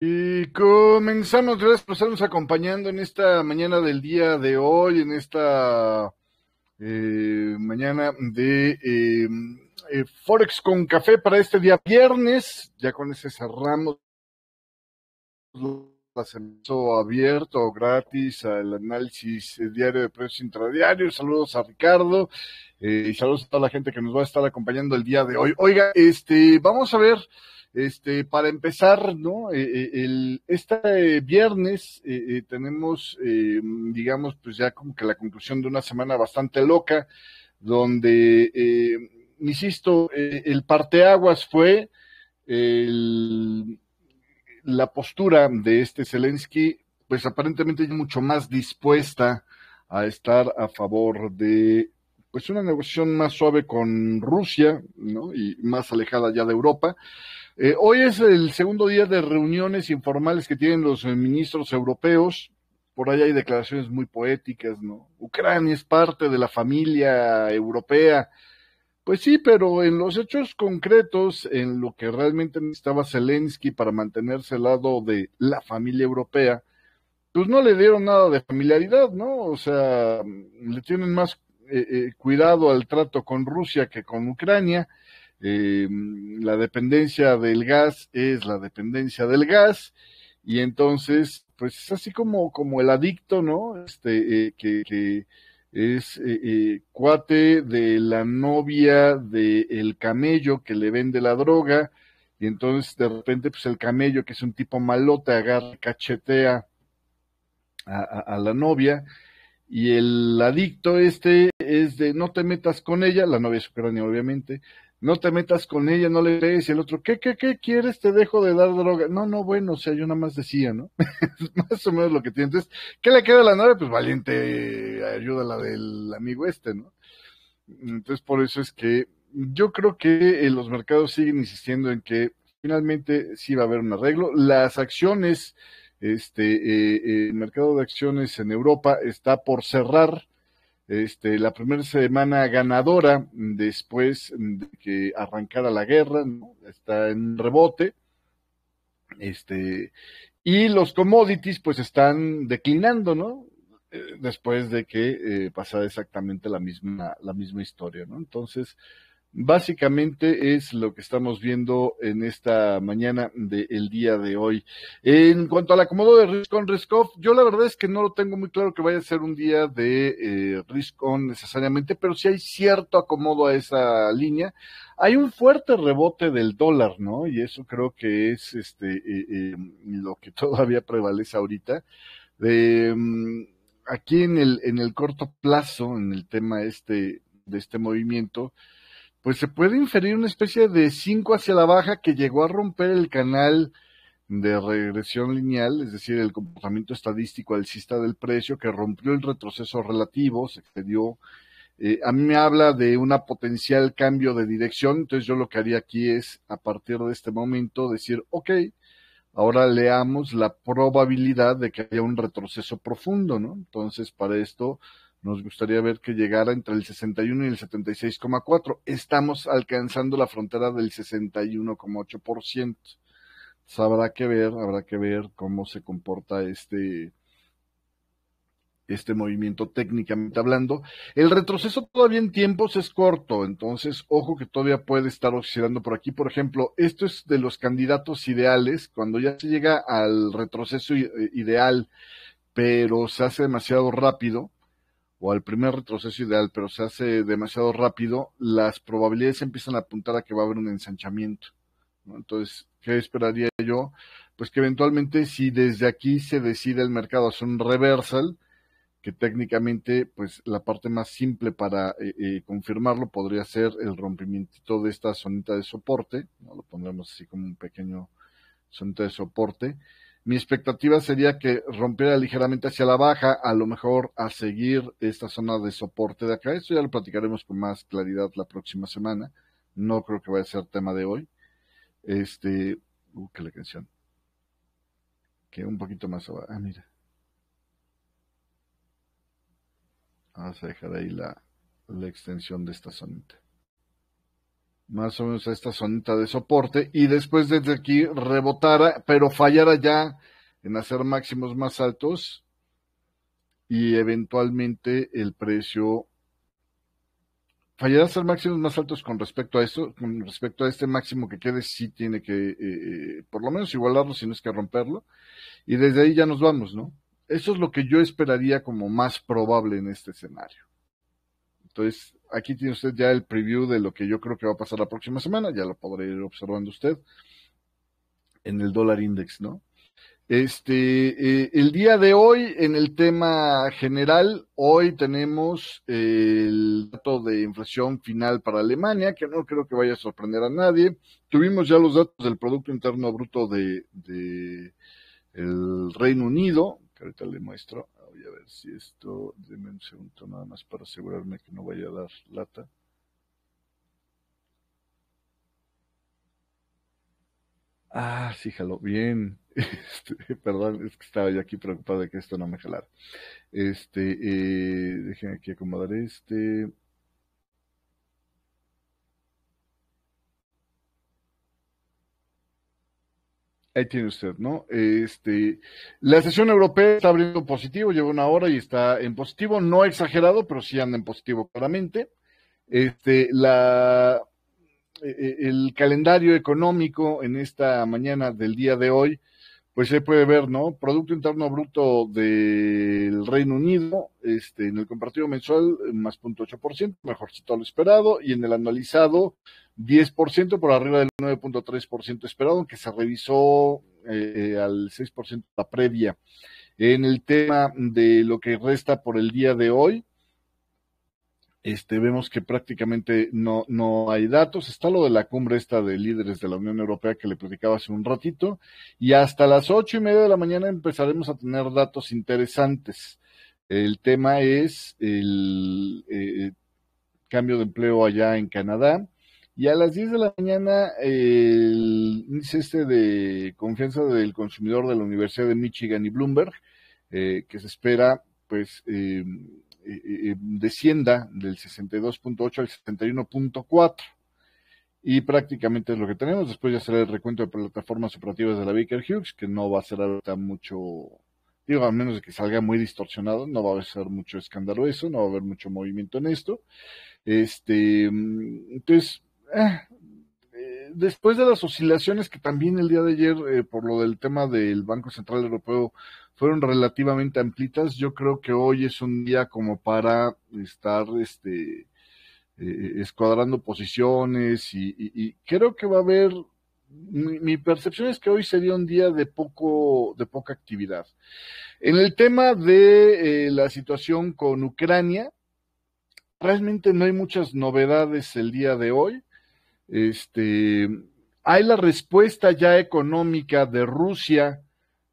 Y comenzamos, gracias por pues, estarnos acompañando en esta mañana del día de hoy, en esta eh, mañana de em, eh, Forex con café para este día viernes. Ya con ese cerramos acceso abierto, gratis, al análisis eh, diario de precios intradiarios. Saludos a Ricardo eh, y saludos a toda la gente que nos va a estar acompañando el día de hoy. Oiga, este, vamos a ver, este, para empezar, ¿no? Eh, el, este viernes tenemos, digamos, pues ya como que la conclusión de una semana bastante loca, donde, insisto, el parteaguas fue el la postura de este Zelensky, pues aparentemente es mucho más dispuesta a estar a favor de pues una negociación más suave con Rusia, ¿no? Y más alejada ya de Europa. Eh, hoy es el segundo día de reuniones informales que tienen los eh, ministros europeos. Por ahí hay declaraciones muy poéticas, ¿no? Ucrania es parte de la familia europea pues sí, pero en los hechos concretos, en lo que realmente necesitaba Zelensky para mantenerse al lado de la familia europea, pues no le dieron nada de familiaridad, ¿no? O sea, mm, le tienen más eh, eh, cuidado al trato con Rusia que con Ucrania. Eh, mm, la dependencia del gas es la dependencia del gas y entonces, pues es así como, como el adicto, ¿no? Este, que es eh, eh, cuate de la novia del el camello que le vende la droga, y entonces de repente pues el camello, que es un tipo malote, agarra, cachetea a, la novia, y el adicto este es de no te metas con ella, la novia es ucrania obviamente, no te metas con ella, no le des, y el otro, ¿qué, qué, qué quieres? Te dejo de dar droga. No, no, bueno, o sea, yo nada más decía, ¿no? más o menos lo que tiene. Entonces, ¿qué le queda a la nave? Pues valiente ayuda la del amigo este, ¿no? Entonces, por eso es que yo creo que eh, los mercados siguen insistiendo en que finalmente sí va a haber un arreglo. Las acciones, este, eh, eh, el mercado de acciones en Europa está por cerrar este, la primera semana ganadora después de que arrancara la guerra, ¿no? está en rebote, este, y los commodities pues están declinando, ¿no? Eh, después de que eh, pasara exactamente la misma, la misma historia, ¿no? Entonces, Básicamente es lo que estamos viendo en esta mañana del día de hoy. En cuanto al acomodo de risk on risk yo la verdad es que no lo tengo muy claro que vaya a ser un día de eh, risk on necesariamente, pero si hay cierto acomodo a esa línea. Hay un fuerte rebote del dólar, ¿no? Y eso creo que es este eh, eh, lo que todavía prevalece ahorita. Mm, aquí en el en el corto plazo, en el tema este de este movimiento pues se puede inferir una especie de 5 hacia la baja que llegó a romper el canal de regresión lineal, es decir, el comportamiento estadístico alcista del precio que rompió el retroceso relativo, se excedió. Eh, a mí me habla de una potencial cambio de dirección, entonces yo lo que haría aquí es, a partir de este momento, decir, ok, ahora leamos la probabilidad de que haya un retroceso profundo, ¿no? Entonces, para esto, nos gustaría ver que llegara entre el 61 y el 76,4. Estamos alcanzando la frontera del 61,8%. Habrá que ver, habrá que ver cómo se comporta este este movimiento técnicamente hablando. El retroceso todavía en tiempos es corto, entonces ojo que todavía puede estar oxidando por aquí. Por ejemplo, esto es de los candidatos ideales, cuando ya se llega al retroceso ideal, pero se hace demasiado rápido, o al primer retroceso ideal, pero se hace demasiado rápido, las probabilidades empiezan a apuntar a que va a haber un ensanchamiento. Entonces, ¿qué esperaría yo? Pues que eventualmente si desde aquí se decide el mercado hacer un reversal, que técnicamente pues la parte más simple para eh, eh, confirmarlo podría ser el rompimiento de esta zonita de soporte, lo pondremos así como un pequeño zonita de soporte, mi expectativa sería que rompiera ligeramente hacia la baja, a lo mejor a seguir esta zona de soporte de acá. Esto ya lo platicaremos con más claridad la próxima semana. No creo que vaya a ser tema de hoy. Este, uh, que la canción. Que un poquito más abajo. Ah, mira. Vamos a dejar ahí la, la extensión de esta zonita más o menos a esta zonita de soporte y después desde aquí rebotara, pero fallara ya en hacer máximos más altos y eventualmente el precio fallará a hacer máximos más altos con respecto a esto, con respecto a este máximo que quede, sí tiene que eh, eh, por lo menos igualarlo, si no es que romperlo, y desde ahí ya nos vamos, ¿no? Eso es lo que yo esperaría como más probable en este escenario. Entonces, aquí tiene usted ya el preview de lo que yo creo que va a pasar la próxima semana, ya lo podrá ir observando usted en el dólar index, ¿no? Este, eh, el día de hoy, en el tema general, hoy tenemos eh, el dato de inflación final para Alemania, que no creo que vaya a sorprender a nadie. Tuvimos ya los datos del Producto Interno Bruto de, el Reino Unido, que ahorita le muestro a ver si esto, deme un segundo nada más para asegurarme que no vaya a dar lata. Ah, sí, jaló. Bien. Este, perdón, es que estaba yo aquí preocupado de que esto no me jalara. Este, eh, déjenme aquí acomodar este. Ahí tiene usted, ¿no? Este, la sesión europea está abriendo positivo, lleva una hora y está en positivo, no exagerado, pero sí anda en positivo claramente. Este, la, eh, eh, el calendario económico en esta mañana del día de hoy, pues se puede ver, ¿no? Producto Interno Bruto del Reino Unido, este, en el compartido mensual, más 0.8%, si todo lo esperado, y en el anualizado, 10% por arriba del 9.3% esperado, aunque se revisó eh, al 6% la previa. En el tema de lo que resta por el día de hoy, este, vemos que prácticamente no, no hay datos. Está lo de la cumbre esta de líderes de la Unión Europea que le platicaba hace un ratito. Y hasta las ocho y media de la mañana empezaremos a tener datos interesantes. El tema es el eh, eh, cambio de empleo allá en Canadá y a las 10 de la mañana, el índice este de confianza del consumidor de la Universidad de Michigan y Bloomberg, eh, que se espera, pues, eh, eh, descienda del 62.8 al 71.4. Y prácticamente es lo que tenemos. Después ya será el recuento de plataformas operativas de la Baker Hughes, que no va a ser ahorita mucho, digo, a menos de que salga muy distorsionado, no va a ser mucho escándalo eso, no va a haber mucho movimiento en esto. Este, mm, entonces, eh, eh, después de las oscilaciones que también el día de ayer, eh, por lo del tema del Banco Central Europeo, fueron relativamente amplitas, yo creo que hoy es un día como para estar este, escuadrando posiciones y, creo que va a haber mi, percepción es que hoy sería un día de poco de poca actividad. En el tema de la situación con Ucrania, realmente no hay muchas novedades el día de hoy. Este, hay la respuesta ya económica de Rusia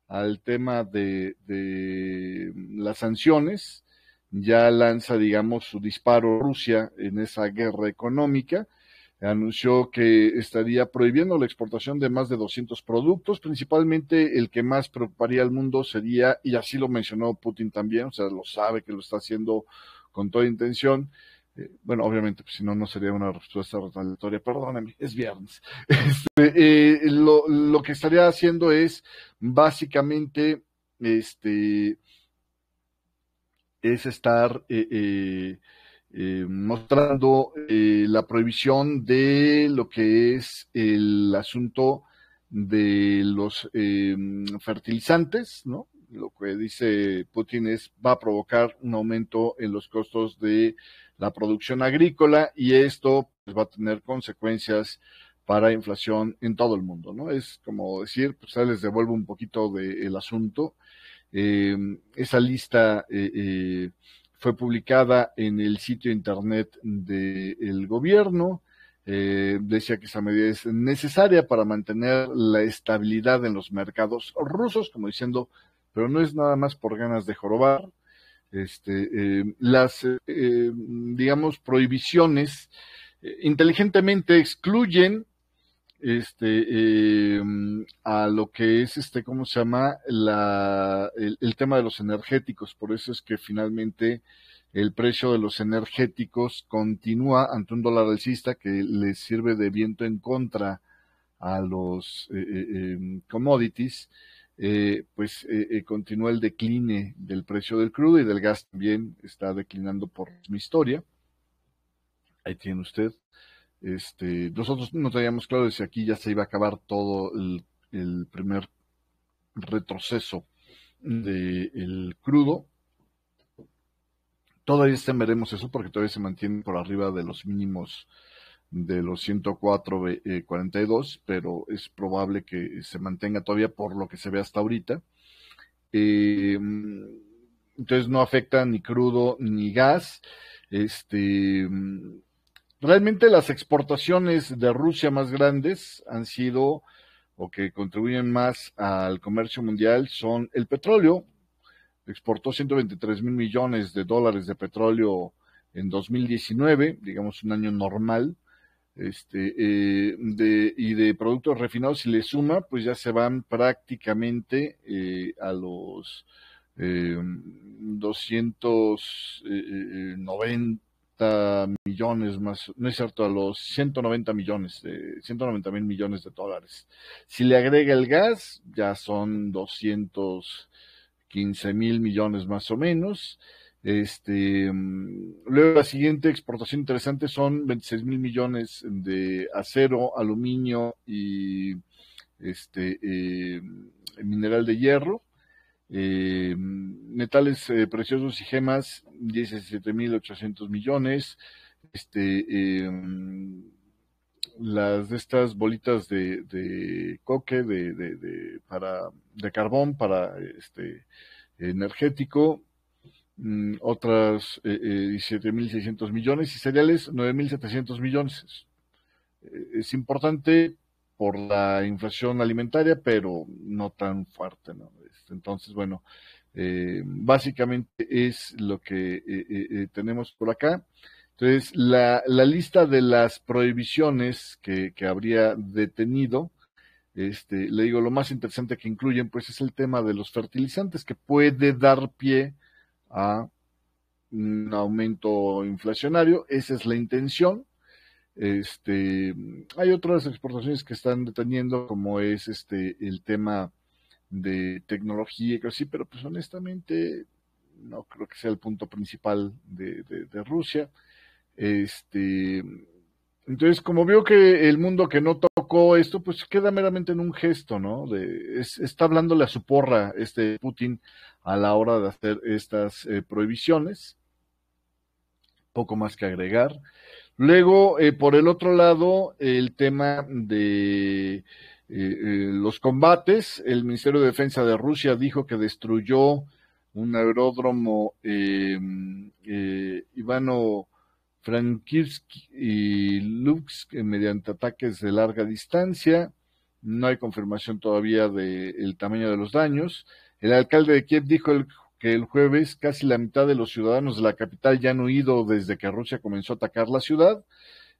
al tema de, de mm, las sanciones. Ya lanza, digamos, su disparo Rusia en esa guerra económica anunció que estaría prohibiendo la exportación de más de 200 productos, principalmente el que más preocuparía al mundo sería, y así lo mencionó Putin también, o sea, lo sabe que lo está haciendo con toda intención, eh, bueno, obviamente, pues, si no, no sería una respuesta retaliatoria. Perdóname, es viernes. Este, eh, lo, lo, que estaría haciendo es básicamente este es estar eh, mostrando la prohibición de lo que es el asunto de los em, fertilizantes, ¿no? Lo que dice Putin es va a provocar un aumento en los costos de la producción agrícola y esto pues, va a tener consecuencias para inflación en todo el mundo, ¿no? Es como decir, pues les devuelvo un poquito del el asunto. Em, esa lista eh, eh, fue publicada en el sitio internet del gobierno. Eh, decía que esa medida es necesaria para mantener la estabilidad en los mercados rusos, como diciendo, pero no es nada más por ganas de jorobar, este, eh, las, eh, eh, digamos, prohibiciones eh, inteligentemente excluyen este, a lo que es, este, ¿cómo se llama?, el, tema de los energéticos. Por eso es que finalmente el precio de los energéticos continúa ante un dólar alcista que les sirve de viento en contra a los commodities eh, pues eh, eh, continúa el decline del precio del crudo y del gas también está declinando por mi historia. Ahí tiene usted. Este, nosotros no teníamos claro si aquí ya se iba a acabar todo el, primer retroceso del crudo. Todavía veremos eso porque todavía se mantiene por arriba de los mínimos de los 104 42, eh, eh, pero es probable que se mantenga todavía por lo que se ve hasta ahorita. Eh, entonces no afecta ni crudo ni gas. Este, realmente las exportaciones de Rusia más grandes han sido o que contribuyen más al comercio mundial son el petróleo. Exportó 123 mil millones de dólares de petróleo en 2019, digamos un año normal este, eh, de, y de productos refinados, si le suma, pues ya se van prácticamente eh, a los 290 eh, millones más, no es cierto, a los 190 millones, de, 190 mil millones de dólares. Si le agrega el gas, ya son 215 mil millones más o menos este, mm, luego la siguiente exportación interesante son 26 mil millones de acero, aluminio y este, eh, mineral de hierro. Eh, metales eh, preciosos y gemas, 17.800 millones. Este, las de estas bolitas de, coque de, carbón para este, energético, Mm, otras eh, eh, 17.600 millones y cereales 9.700 millones. Eh, es importante por la inflación alimentaria, pero no tan fuerte. Este, entonces, bueno, eh, básicamente es lo que eh, tenemos por acá. Entonces, la, lista de las prohibiciones que, habría detenido, este, le digo, lo más interesante que incluyen, pues es el tema de los fertilizantes, que puede dar pie a un aumento inflacionario. Esa es la intención. Este, hay otras exportaciones que están deteniendo, como es este el tema de tecnología y que así, pero pues honestamente no creo que sea el punto principal de, Rusia. Este, entonces, como veo que el mundo que no esto, pues queda meramente en un gesto, ¿no? De, está hablándole a su porra este Putin a la hora de hacer estas eh, prohibiciones. Poco más que agregar. Luego, eh, por el otro lado, el tema de eh, los combates. El Ministerio de Defensa de Rusia dijo que destruyó un aeródromo em, Ivano frankivsk y Lux eh, mediante ataques de larga distancia. No hay confirmación todavía del tamaño de los daños. El alcalde de Kiev dijo que el jueves casi la mitad de los ciudadanos de la capital ya han huido desde que Rusia comenzó a atacar la ciudad.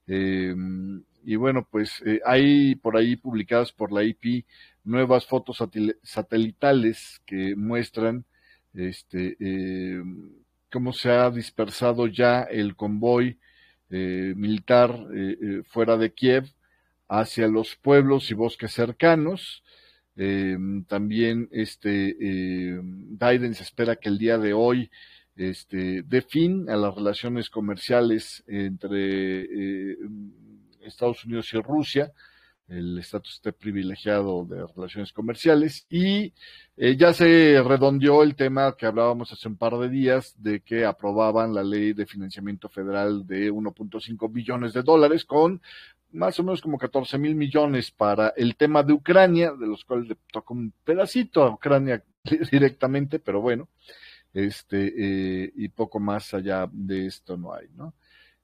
Em, y bueno, pues eh, hay por ahí publicadas por la IP nuevas fotos satelitales que muestran este, em, cómo se ha dispersado ya el convoy eh, militar eh, eh, fuera de Kiev hacia los pueblos y bosques cercanos. Em, también este Biden se espera que el día de hoy este, dé fin a las relaciones comerciales entre Estados Unidos y Rusia el estatus de privilegiado de relaciones comerciales. Y eh, ya se redondeó el tema que hablábamos hace un par de días de que aprobaban la ley de financiamiento federal de 1.5 billones de dólares con más o menos como 14 mil millones para el tema de Ucrania, de los cuales le toca un pedacito a Ucrania directamente, pero bueno, este, eh, y poco más allá de esto no hay, ¿no?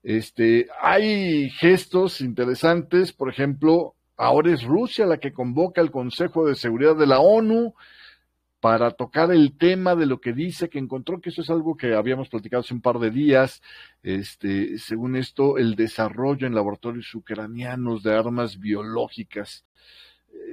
Este, hay gestos interesantes, por ejemplo, Ahora es Rusia la que convoca el Consejo de Seguridad de la ONU para tocar el tema de lo que dice, que encontró que eso es algo que habíamos platicado hace un par de días, este, según esto, el desarrollo en laboratorios ucranianos de armas biológicas.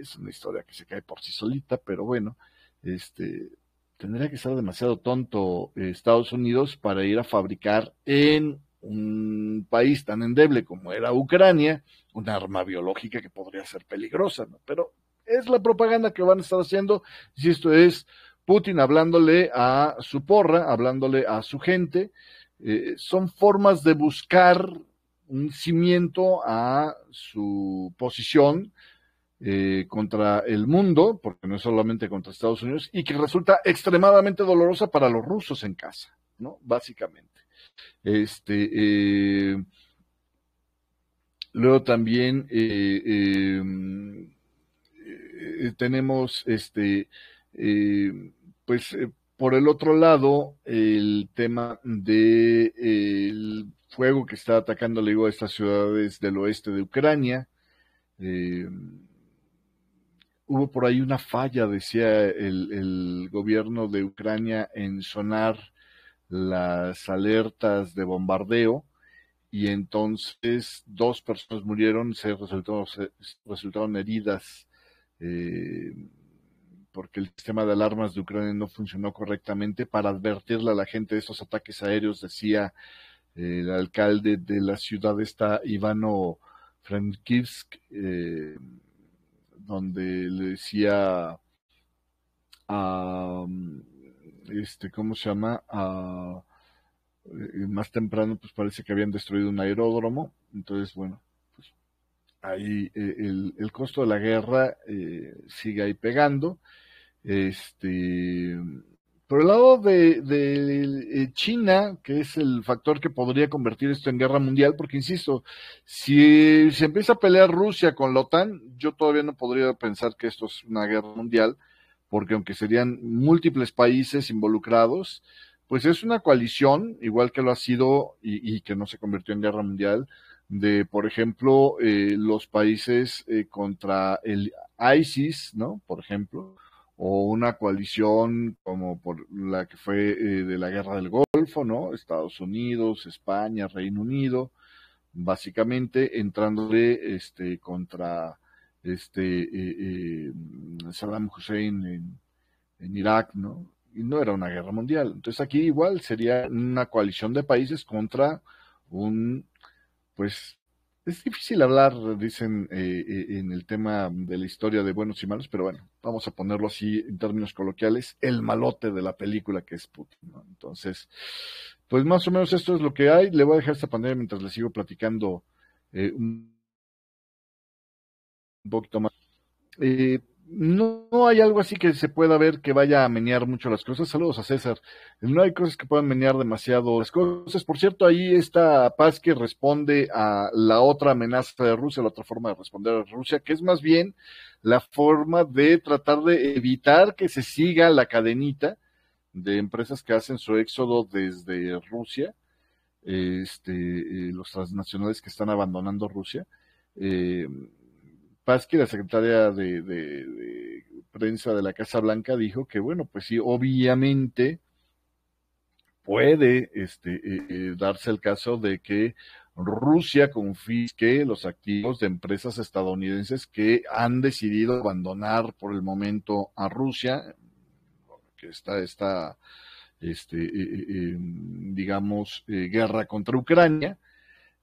Es una historia que se cae por sí solita, pero bueno, este, tendría que ser demasiado tonto eh, Estados Unidos para ir a fabricar en un país tan endeble como era Ucrania, una arma biológica que podría ser peligrosa, Pero es la propaganda que van a estar haciendo, Si esto es Putin hablándole a su porra, hablándole a su gente, eh, son formas de buscar un cimiento a su posición eh, contra el mundo, porque no es solamente contra Estados Unidos, y que resulta extremadamente dolorosa para los rusos en casa, ¿no? Básicamente. Este, em, luego también eh, em, eh, tenemos este, em, pues eh, por el otro lado, el tema del fuego que está atacando, a estas ciudades del oeste de Ucrania hubo por ahí una falla, decía el, gobierno de Ucrania, en sonar las alertas de bombardeo y entonces dos personas murieron, se resultaron, resultaron heridas eh, porque el sistema de alarmas de Ucrania no funcionó correctamente para advertirle a la gente de esos ataques aéreos, decía eh, el alcalde de la ciudad está Ivano Frankivsk, eh, donde le decía a este, ¿cómo se llama? Ah, eh, más temprano, pues parece que habían destruido un aeródromo. Entonces, bueno, pues ahí eh, el, costo de la guerra eh, sigue ahí pegando. Este, por el lado de, de, China, que es el factor que podría convertir esto en guerra mundial, porque insisto, si se empieza a pelear Rusia con la OTAN, yo todavía no podría pensar que esto es una guerra mundial, porque aunque serían múltiples países involucrados, pues es una coalición, igual que lo ha sido y, que no se convirtió en guerra mundial, de, por ejemplo, eh, los países eh, contra el ISIS, ¿no? Por ejemplo, o una coalición como por la que fue eh, de la guerra del Golfo, ¿no? Estados Unidos, España, Reino Unido, básicamente entrándole este, contra este eh, eh, mm, Saddam Hussein en, Irak, ¿no? Y no era una guerra mundial. Entonces aquí igual sería una coalición de países contra un, pues, es difícil hablar, dicen eh, en el tema de la historia de buenos y malos, pero bueno, vamos a ponerlo así en términos coloquiales, el malote de la película que es Putin. ¿no? Entonces, pues más o menos esto es lo que hay. Le voy a dejar esta pandemia mientras le sigo platicando un un poquito más. Eh, no, hay algo así que se pueda ver que vaya a menear mucho las cosas. Saludos a César. No hay cosas que puedan menear demasiado las cosas. Por cierto, ahí está paz que responde a la otra amenaza de Rusia, la otra forma de responder a Rusia, que es más bien la forma de tratar de evitar que se siga la cadenita de empresas que hacen su éxodo desde Rusia, este, eh, los transnacionales que están abandonando Rusia. Eh, Vázquez, la secretaria de, prensa de la Casa Blanca, dijo que, bueno, pues sí, obviamente puede este, eh, eh, darse el caso de que Rusia confisque los activos de empresas estadounidenses que han decidido abandonar por el momento a Rusia, que está esta, este, eh, digamos, guerra contra Ucrania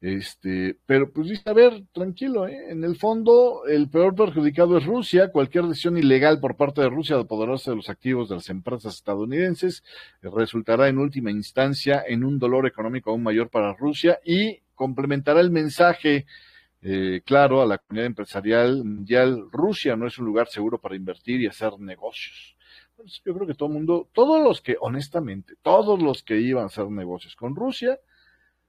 este, pero pues a ver, tranquilo, ¿eh? en el fondo el peor perjudicado es Rusia, cualquier decisión ilegal por parte de Rusia de apoderarse de los activos de las empresas estadounidenses eh, resultará en última instancia en un dolor económico aún mayor para Rusia y complementará el mensaje eh, claro a la comunidad empresarial mundial, Rusia no es un lugar seguro para invertir y hacer negocios. yo creo que todo el mundo, todos los que honestamente, todos los que iban a hacer negocios con Rusia,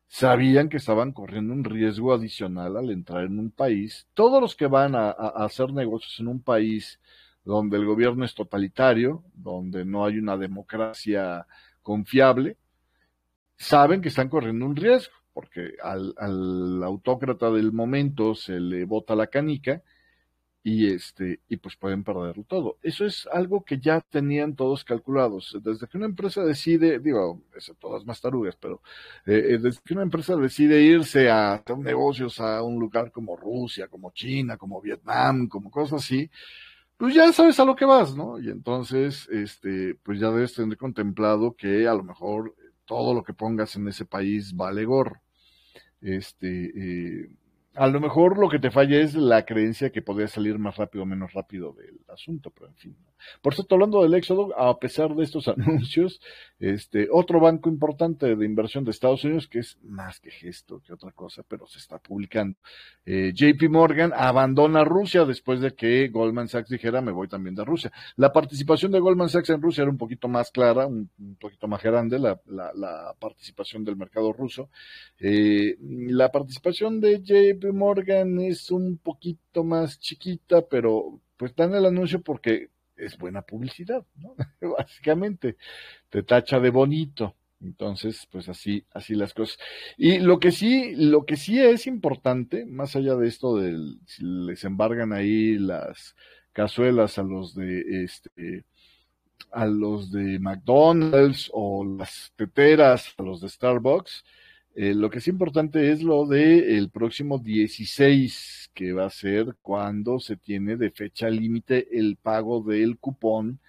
sabían que estaban corriendo un riesgo adicional al entrar en un país. Todos los que van a, hacer negocios en un país donde el gobierno es totalitario, donde no hay una democracia confiable, saben que están corriendo un riesgo, porque al, al autócrata del momento se le bota la canica y este y pues pueden perderlo todo. Eso es algo que ya tenían todos calculados. Desde que una empresa decide, digo, todas más tarugas, pero eh, eh, desde que una empresa decide irse a hacer negocios a un lugar como Rusia, como China, como Vietnam, como cosas así, pues ya sabes a lo que vas, ¿no? Y entonces, este, pues ya debes tener contemplado que a lo mejor todo lo que pongas en ese país vale gor Este, eh, a lo mejor lo que te falla es la creencia que podría salir más rápido o menos rápido del asunto, pero en fin. Por cierto, hablando del éxodo, a pesar de estos anuncios, este otro banco importante de inversión de Estados Unidos, que es más que gesto que otra cosa, pero se está publicando, eh, JP Morgan abandona Rusia después de que Goldman Sachs dijera me voy también de Rusia. La participación de Goldman Sachs en Rusia era un poquito más clara, un, poquito más grande la, participación del mercado ruso. Eh, la participación de JP Morgan es un poquito más chiquita, pero pues en el anuncio porque es buena publicidad, ¿no? Básicamente, te tacha de bonito. Entonces, pues así, así las cosas. Y lo que sí, lo que sí es importante, más allá de esto de si les embargan ahí las cazuelas a los de este a los de McDonald's o las teteras a los de Starbucks, eh, lo que es importante es lo del el próximo 16, que va a ser cuando se tiene de fecha límite el pago del cupón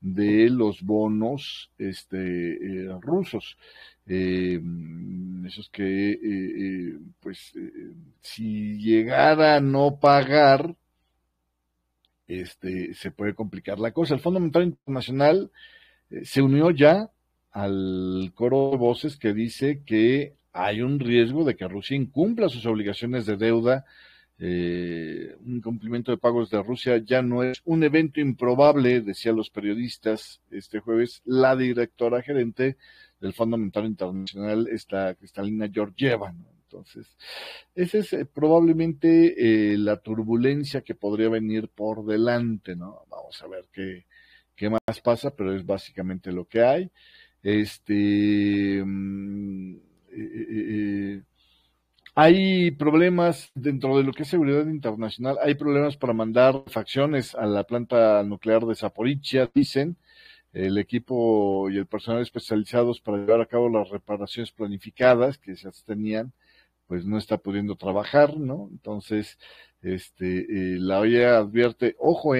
de los bonos este, eh, rusos. Eso eh, mm, esos que, pues, si llegara a no pagar, este, se puede complicar la cosa. El Fondo Monetario Internacional se unió ya al coro de voces que dice que hay un riesgo de que Rusia incumpla sus obligaciones de deuda. Eh, un cumplimiento de pagos de Rusia ya no es un evento improbable, decían los periodistas este jueves, la directora gerente del Fondo Monetario Internacional, esta Cristalina Georgieva. Entonces, esa es eh, probablemente eh, la turbulencia que podría venir por delante, ¿no? Vamos a ver qué, qué más pasa, pero es básicamente lo que hay. Este. Mm, eh, eh, eh, hay problemas dentro de lo que es seguridad internacional, hay problemas para mandar facciones a la planta nuclear de Zaporizhia, dicen el equipo y el personal especializados para llevar a cabo las reparaciones planificadas que se tenían, pues no está pudiendo trabajar, ¿no? Entonces, este, la OEA advierte, ojo,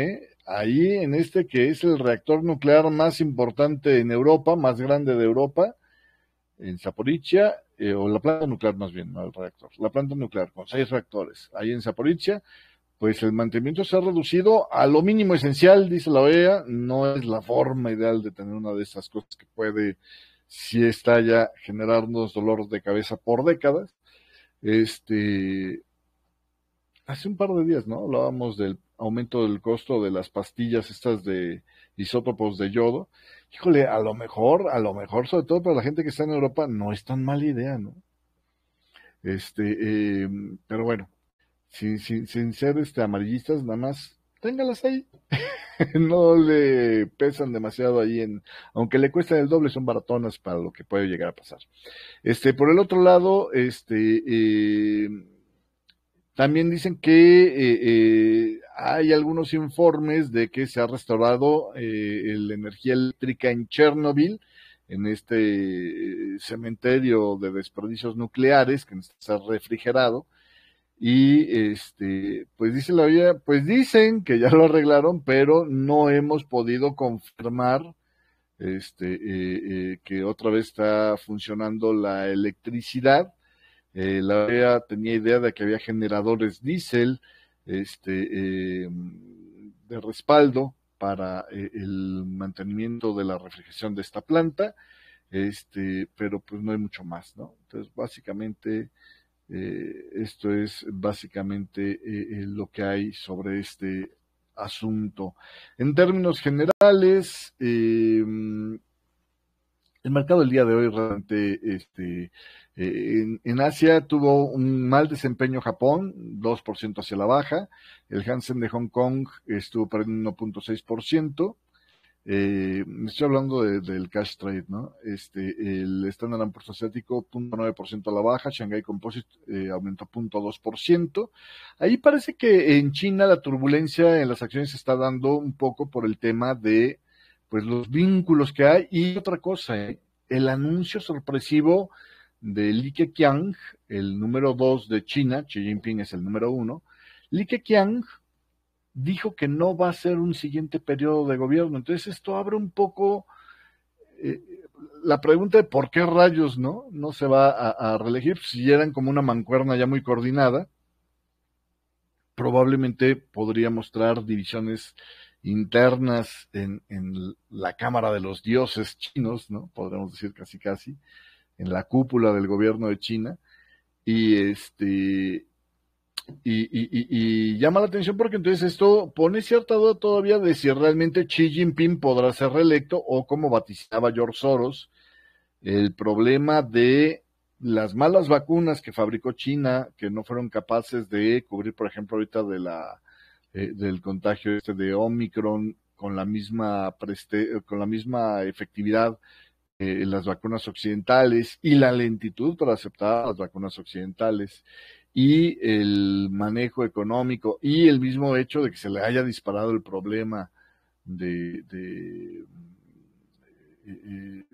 ahí en este que es el reactor nuclear más importante en Europa, más grande de Europa, en Zaporizhia, eh, o la planta nuclear más bien, no el reactor, la planta nuclear con seis reactores ahí en Zaporizhia, pues el mantenimiento se ha reducido a lo mínimo esencial, dice la OEA, no es la forma ideal de tener una de estas cosas que puede, si está ya, generarnos dolor de cabeza por décadas. Este, hace un par de días, ¿no? Hablábamos del aumento del costo de las pastillas estas de isótopos de yodo híjole, a lo mejor, a lo mejor, sobre todo para la gente que está en Europa, no es tan mala idea, ¿no? Este, em, pero bueno, sin, sin, sin, ser este, amarillistas, nada más, téngalas ahí. no le pesan demasiado ahí en, aunque le cuesta el doble, son baratonas para lo que puede llegar a pasar. Este, por el otro lado, este, em, también dicen que eh, eh, hay algunos informes de que se ha restaurado eh, la energía eléctrica en Chernobyl, en este cementerio de desperdicios nucleares que está refrigerado. Y este, pues dice la vida, pues dicen que ya lo arreglaron, pero no hemos podido confirmar este, que otra vez está funcionando la electricidad eh, la OEA tenía idea de que había generadores diésel este, eh, de respaldo para eh, el mantenimiento de la refrigeración de esta planta, este, pero pues no hay mucho más, ¿no? Entonces, básicamente, esto es básicamente lo que hay sobre este asunto. En términos generales, el mercado el día de hoy realmente este, eh, en, Asia tuvo un mal desempeño Japón, 2% hacia la baja. El Hansen de Hong Kong estuvo perdiendo 1.6%. Eh, estoy hablando del cash trade, ¿no? Este, el Standard Poor's asiático, 0.9% a la baja, Shanghai Composite eh, aumentó 0.2%. Ahí parece que en China la turbulencia en las acciones se está dando un poco por el tema de, pues, los vínculos que hay y otra cosa, ¿eh? el anuncio sorpresivo de Li Keqiang, el número dos de China, Xi Jinping es el número uno, Li Keqiang dijo que no va a ser un siguiente periodo de gobierno. Entonces esto abre un poco eh, la pregunta de por qué rayos no, no se va a, a reelegir si eran como una mancuerna ya muy coordinada probablemente podría mostrar divisiones internas en, en, la Cámara de los Dioses chinos, ¿no? Podríamos decir casi casi, en la cúpula del gobierno de China. Y este, y, llama la atención porque entonces esto pone cierta duda todavía de si realmente Xi Jinping podrá ser reelecto o como vaticinaba George Soros, el problema de las malas vacunas que fabricó China que no fueron capaces de cubrir, por ejemplo, ahorita de la eh, del contagio este de Omicron con la misma con la misma efectividad eh, las vacunas occidentales y la lentitud para aceptar las vacunas occidentales y el manejo económico y el mismo hecho de que se le haya disparado el problema de, eh, eh,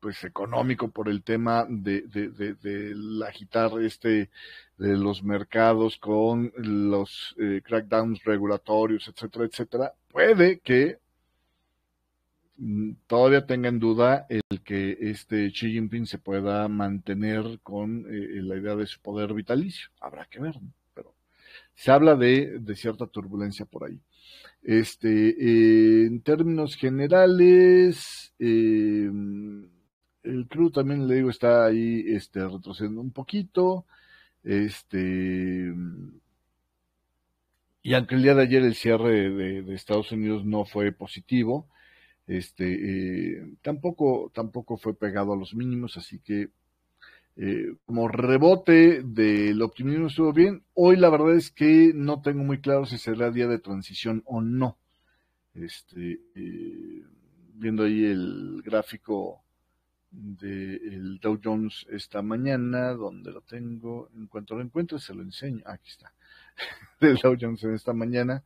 pues económico por el tema de, de, agitar este de los mercados con los crackdowns regulatorios, etcétera, etcétera, puede que Mm, todavía tenga en duda el que este Xi Jinping se pueda mantener con eh, la idea de su poder vitalicio. Habrá que ver, pero se habla de, cierta turbulencia por ahí. Este, eh, en términos generales, eh, el crew también le digo está ahí este, retrocediendo un poquito. Este, y aunque el día de ayer el cierre de Estados Unidos no fue positivo, este, eh, tampoco, tampoco fue pegado a los mínimos, así que eh, como rebote del optimismo estuvo bien. Hoy la verdad es que no tengo muy claro si será día de transición o no. Este, eh, viendo ahí el gráfico del Dow Jones esta mañana, donde lo tengo, en cuanto lo encuentro se lo enseño, aquí está, del Dow Jones esta mañana.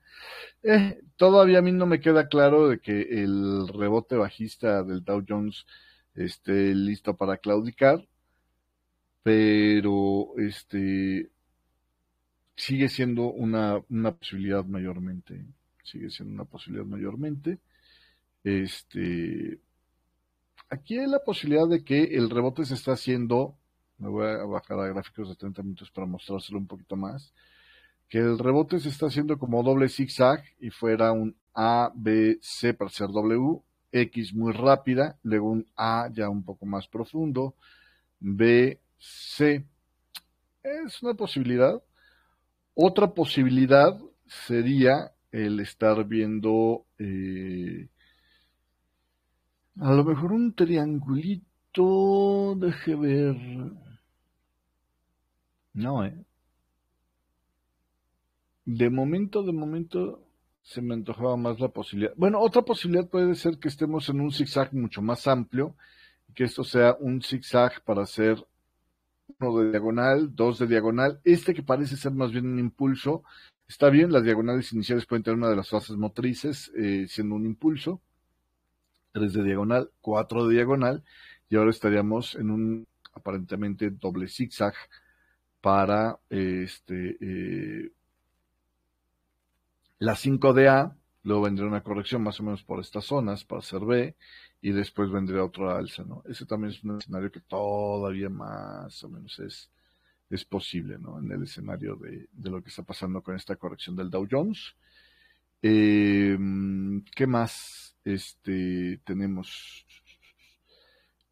Eh, todavía a mí no me queda claro de que el rebote bajista del Dow Jones esté listo para claudicar, pero este sigue siendo una, una posibilidad mayormente, ¿eh? sigue siendo una posibilidad mayormente. Este, Aquí hay la posibilidad de que el rebote se está haciendo, me voy a bajar a gráficos de 30 minutos para mostrárselo un poquito más, que el rebote se está haciendo como doble zigzag y fuera un A, B, C para ser W, X muy rápida, luego un A ya un poco más profundo, B, C. Es una posibilidad. Otra posibilidad sería el estar viendo eh, a lo mejor un triangulito, deje ver. No, eh. De momento, de momento, se me antojaba más la posibilidad. Bueno, otra posibilidad puede ser que estemos en un zigzag mucho más amplio, que esto sea un zigzag para hacer uno de diagonal, dos de diagonal. Este que parece ser más bien un impulso, está bien, las diagonales iniciales pueden tener una de las fases motrices eh, siendo un impulso. 3 de diagonal, 4 de diagonal, y ahora estaríamos en un aparentemente doble zigzag para este, eh, la 5 de A, luego vendría una corrección más o menos por estas zonas para hacer B, y después vendría otra alza, ¿no? Ese también es un escenario que todavía más o menos es, es posible, ¿no? En el escenario de, lo que está pasando con esta corrección del Dow Jones. Eh, ¿Qué más? Este, tenemos.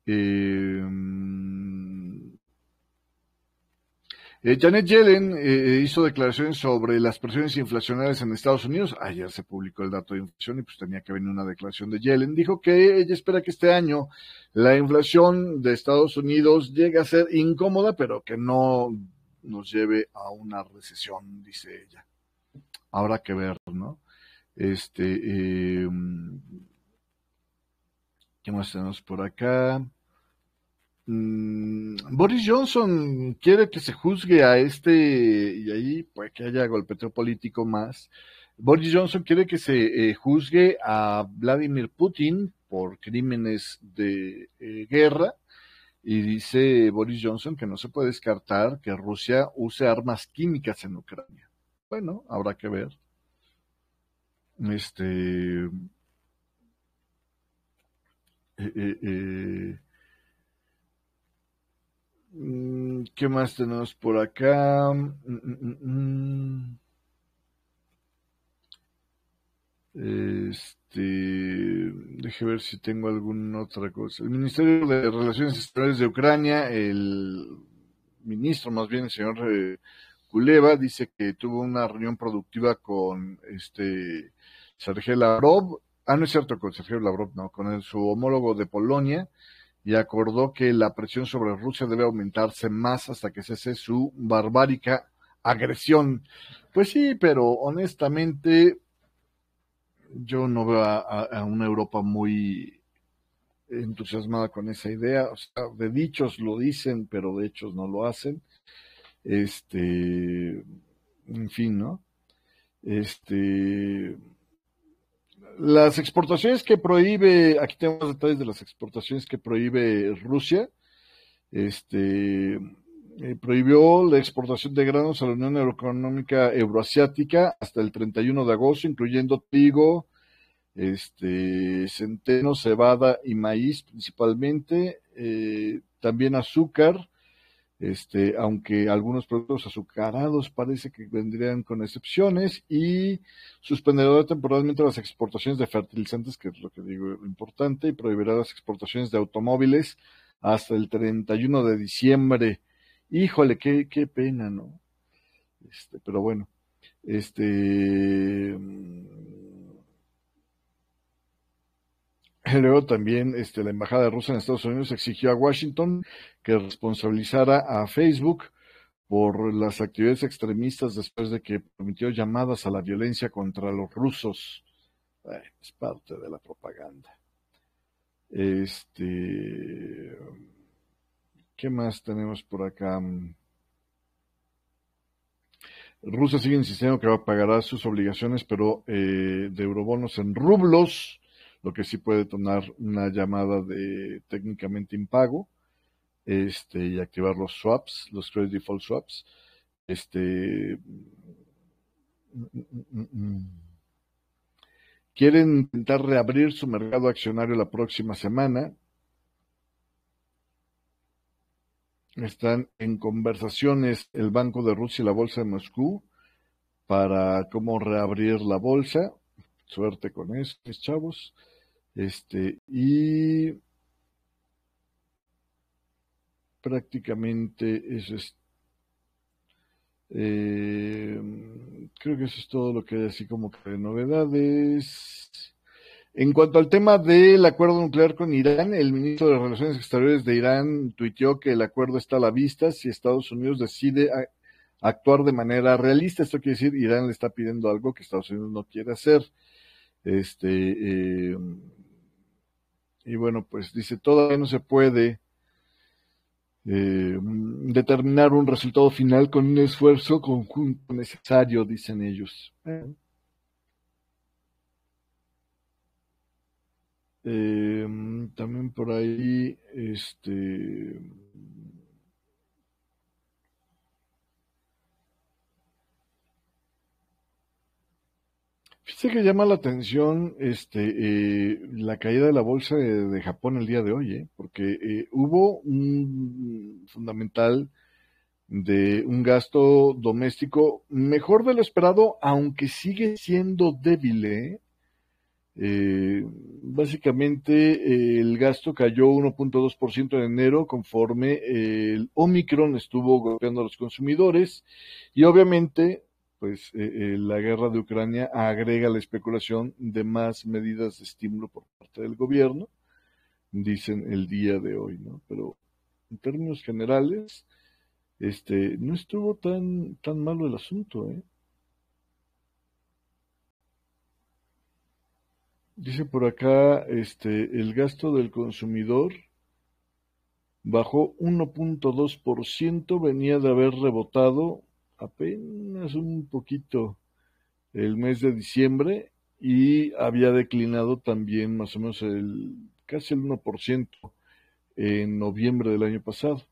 Em, eh, Janet Yellen eh, hizo declaraciones sobre las presiones inflacionarias en Estados Unidos. Ayer se publicó el dato de inflación y pues tenía que venir una declaración de Yellen. Dijo que ella espera que este año la inflación de Estados Unidos llegue a ser incómoda, pero que no nos lleve a una recesión, dice ella. Habrá que ver, ¿no? Este, em, por acá? Mm, Boris Johnson quiere que se juzgue a este, y ahí puede que haya golpeteo político más. Boris Johnson quiere que se eh, juzgue a Vladimir Putin por crímenes de eh, guerra. Y dice Boris Johnson que no se puede descartar que Rusia use armas químicas en Ucrania. Bueno, habrá que ver este, eh, eh, eh, ¿Qué más tenemos por acá? Mm, mm, mm, este, deje ver si tengo alguna otra cosa. El Ministerio de Relaciones Exteriores de Ucrania, el ministro más bien, el señor Culeva dice que tuvo una reunión productiva con este Sergei Lavrov, ah, no es cierto, con Sergei Lavrov, no, con su homólogo de Polonia, y acordó que la presión sobre Rusia debe aumentarse más hasta que cese su barbárica agresión. Pues sí, pero honestamente yo no veo a, a una Europa muy entusiasmada con esa idea. O sea, de dichos lo dicen, pero de hechos no lo hacen este, en fin, ¿no? Este, las exportaciones que prohíbe, aquí tenemos detalles de las exportaciones que prohíbe Rusia, este, eh, prohibió la exportación de granos a la Unión Económica Euroasiática hasta el 31 de agosto, incluyendo trigo, este, centeno, cebada y maíz principalmente, eh, también azúcar, este, aunque algunos productos azucarados parece que vendrían con excepciones y suspenderá temporalmente las exportaciones de fertilizantes, que es lo que digo importante, y prohibirá las exportaciones de automóviles hasta el 31 de diciembre. Híjole, qué, qué pena, ¿no? Este, pero bueno, este Luego también este, la Embajada Rusa en Estados Unidos exigió a Washington que responsabilizara a Facebook por las actividades extremistas después de que permitió llamadas a la violencia contra los rusos. es parte de la propaganda. Este, ¿qué más tenemos por acá? Rusia sigue insistiendo que pagará sus obligaciones, pero eh, de eurobonos en rublos lo que sí puede tomar una llamada de técnicamente impago este, y activar los swaps, los credit default swaps. Este, quieren intentar reabrir su mercado accionario la próxima semana. Están en conversaciones el Banco de Rusia y la Bolsa de Moscú para cómo reabrir la bolsa. Suerte con eso, chavos. Este, y prácticamente eso es. Eh, creo que eso es todo lo que hay así como que novedades. En cuanto al tema del acuerdo nuclear con Irán, el ministro de Relaciones Exteriores de Irán tuiteó que el acuerdo está a la vista si Estados Unidos decide actuar de manera realista. Esto quiere decir, Irán le está pidiendo algo que Estados Unidos no quiere hacer. Este, eh, y bueno, pues dice, todavía no se puede eh, determinar un resultado final con un esfuerzo conjunto necesario, dicen ellos. Eh, también por ahí, este, que llama la atención este, eh, la caída de la bolsa de, Japón el día de hoy, eh, porque eh, hubo un fundamental de un gasto doméstico mejor de lo esperado, aunque sigue siendo débil. básicamente el gasto cayó 1.2% en enero conforme el Omicron estuvo golpeando a los consumidores y obviamente pues eh, eh, la guerra de Ucrania agrega la especulación de más medidas de estímulo por parte del gobierno, dicen el día de hoy, ¿no? Pero en términos generales, este, no estuvo tan, tan malo el asunto, ¿eh? Dice por acá, este, el gasto del consumidor bajó 1.2%, venía de haber rebotado apenas un poquito el mes de diciembre y había declinado también más o menos el casi el 1% en noviembre del año pasado.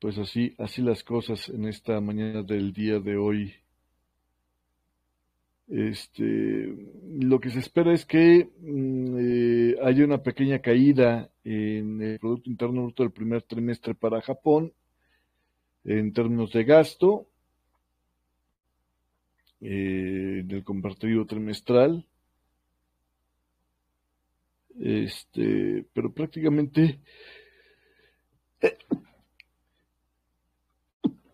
pues así, así las cosas en esta mañana del día de hoy. Este, lo que se espera es que mm, eh, haya una pequeña caída en el Producto Interno Bruto del primer trimestre para Japón en términos de gasto, eh, en el compartido trimestral, este, pero prácticamente, eh,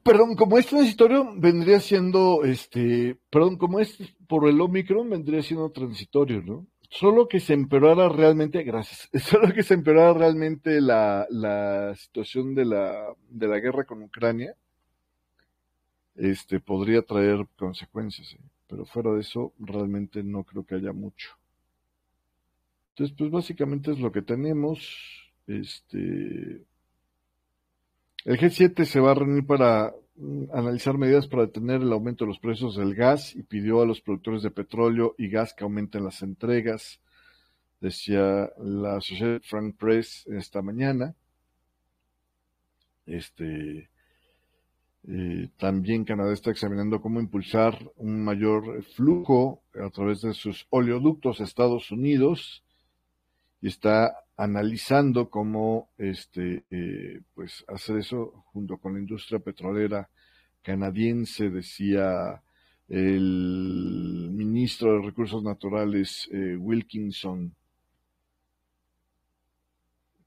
perdón, como es este transitorio, vendría siendo, este, perdón, como es este por el Omicron, vendría siendo transitorio, ¿no? solo que se empeorara realmente, gracias, solo que se empeorara realmente la, situación de la, guerra con Ucrania, este, podría traer consecuencias, ¿eh? pero fuera de eso, realmente no creo que haya mucho. Entonces, pues básicamente es lo que tenemos. Este, el G7 se va a reunir para analizar medidas para detener el aumento de los precios del gas y pidió a los productores de petróleo y gas que aumenten las entregas, decía la Sociedad Frank Press esta mañana. Este, eh, también Canadá está examinando cómo impulsar un mayor flujo a través de sus oleoductos a Estados Unidos y está analizando cómo este, eh, pues hacer eso junto con la industria petrolera canadiense, decía el ministro de Recursos Naturales eh, Wilkinson,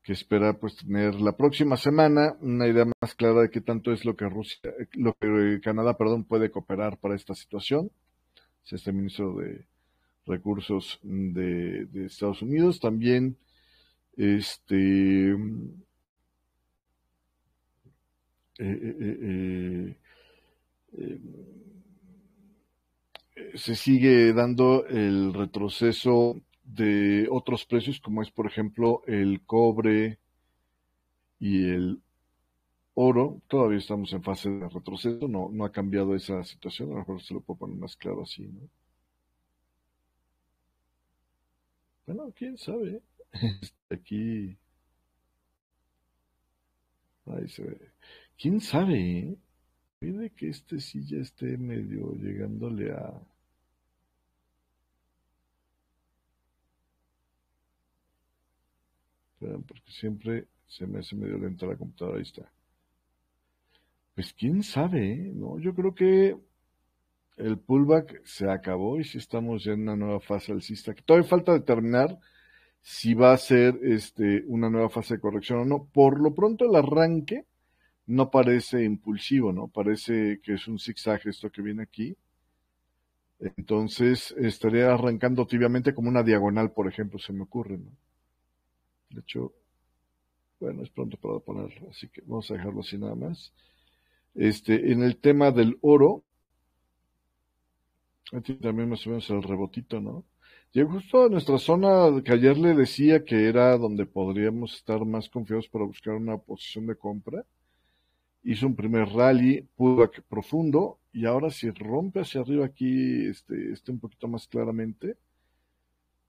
que espera pues tener la próxima semana una idea más clara de qué tanto es lo que Rusia, lo que Canadá, perdón, puede cooperar para esta situación. este ministro de Recursos de, de Estados Unidos. También este. Eh, eh, eh, se sigue dando el retroceso de otros precios, como es, por ejemplo, el cobre y el oro. Todavía estamos en fase de retroceso, no, no ha cambiado esa situación, a lo mejor se lo puedo poner más claro así, ¿no? Bueno, quién sabe. Aquí. Ahí se ve. ¿Quién sabe? Eh? que este sí ya esté medio llegándole a. porque siempre se me hace medio lenta la computadora. Ahí está. Pues quién sabe, eh? ¿no? Yo creo que el pullback se acabó y si estamos ya en una nueva fase alcista, que todavía falta determinar si va a ser este, una nueva fase de corrección o no. Por lo pronto el arranque no parece impulsivo, ¿no? Parece que es un zigzag esto que viene aquí. Entonces estaría arrancando tibiamente como una diagonal, por ejemplo, se me ocurre, ¿no? De hecho, bueno, es pronto para ponerlo, así que vamos a dejarlo así nada más. Este, en el tema del oro, aquí también más o menos el rebotito, ¿no? Llegó justo a nuestra zona que ayer le decía que era donde podríamos estar más confiados para buscar una posición de compra. Hizo un primer rally, pudo profundo, y ahora si rompe hacia arriba aquí, este, este un poquito más claramente,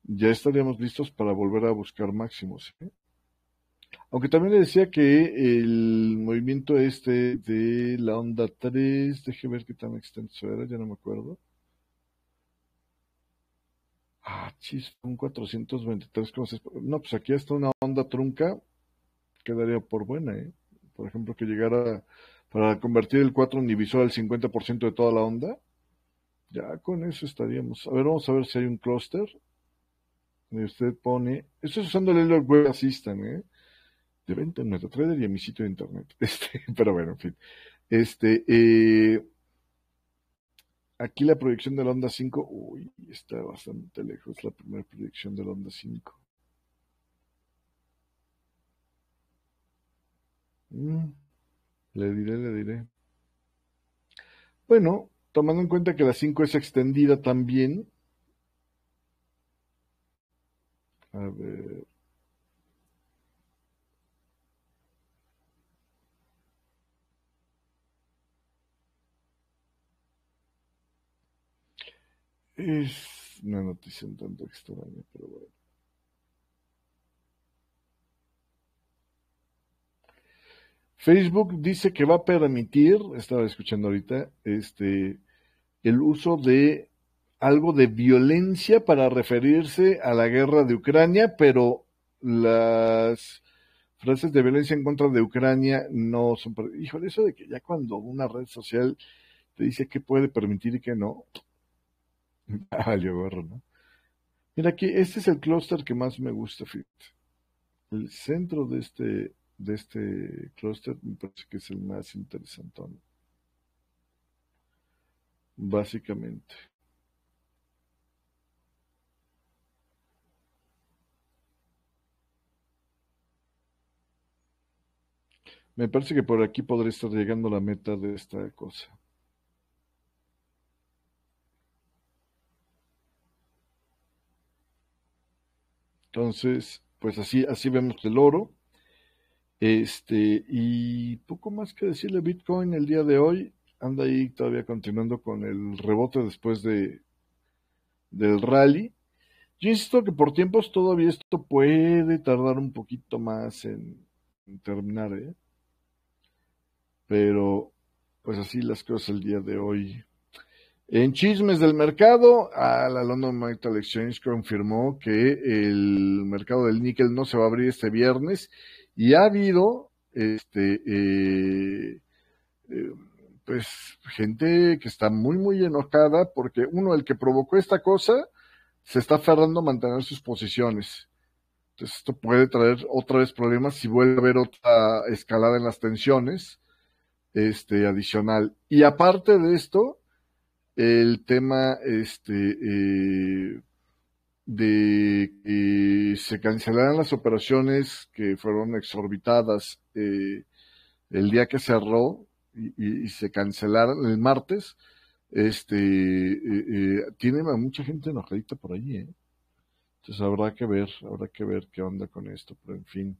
ya estaríamos listos para volver a buscar máximos. ¿eh? Aunque también le decía que el movimiento este de la onda 3, deje ver qué tan extenso era, ya no me acuerdo. Ah, chis, un 423,6. No, pues aquí está una onda trunca. Quedaría por buena, ¿eh? Por ejemplo, que llegara para convertir el 4 en divisor al 50% de toda la onda. Ya con eso estaríamos. A ver, vamos a ver si hay un clúster. Usted pone. Esto es usando el log Web Assistant, ¿eh? De venta en MetaTrader y en mi sitio de internet. Este, pero bueno, en fin. Este, eh, Aquí la proyección de la onda 5, uy, está bastante lejos la primera proyección de la onda 5. Mm. le diré, le diré. Bueno, tomando en cuenta que la 5 es extendida también. A ver. Es una noticia un tanto extraña, pero bueno. Facebook dice que va a permitir, estaba escuchando ahorita, este, el uso de algo de violencia para referirse a la guerra de Ucrania, pero las frases de violencia en contra de Ucrania no son... Híjole, eso de que ya cuando una red social te dice que puede permitir y que no, Ah, vale, ¿no? Mira aquí, este es el clúster que más me gusta, Fit. El centro de este, de este clúster me parece que es el más interesantón. Básicamente. Me parece que por aquí podré estar llegando a la meta de esta cosa. Entonces, pues así, así vemos el oro. Este, y poco más que decirle, Bitcoin el día de hoy anda ahí todavía continuando con el rebote después de, del rally. Yo insisto que por tiempos todavía esto puede tardar un poquito más en, terminar, ¿eh? Pero, pues así las cosas el día de hoy. En chismes del mercado, la London Metal Exchange confirmó que el mercado del níquel no se va a abrir este viernes y ha habido este, eh, eh, pues gente que está muy muy enojada porque uno el que provocó esta cosa se está aferrando a mantener sus posiciones. Entonces esto puede traer otra vez problemas si vuelve a haber otra escalada en las tensiones este adicional. Y aparte de esto, el tema este, eh, de que se cancelaran las operaciones que fueron exorbitadas eh, el día que cerró y, se cancelaron el martes, este, eh, tiene mucha gente enojadita por allí, Entonces habrá que ver, habrá que ver qué onda con esto, pero en fin.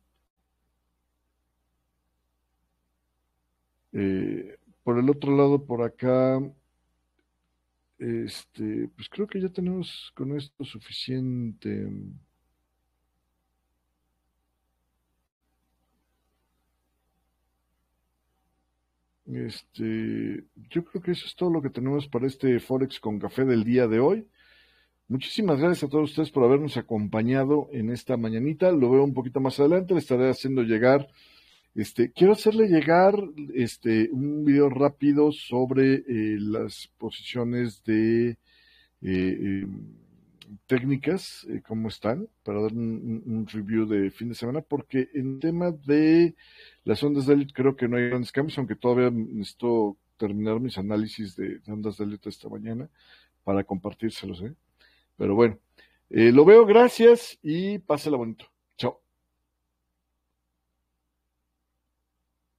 por el otro lado, por acá, este, pues creo que ya tenemos con esto suficiente. Este, yo creo que eso es todo lo que tenemos para este Forex con café del día de hoy. Muchísimas gracias a todos ustedes por habernos acompañado en esta mañanita. Lo veo un poquito más adelante. Le estaré haciendo llegar este, quiero hacerle llegar este, un video rápido sobre eh, las posiciones de eh, em, técnicas, eh, cómo están, para dar un, review de fin de semana, porque en tema de las ondas de élite creo que no hay grandes cambios, aunque todavía necesito terminar mis análisis de, ondas de élite esta mañana para compartírselos. Pero bueno, lo veo, gracias y pásela bonito.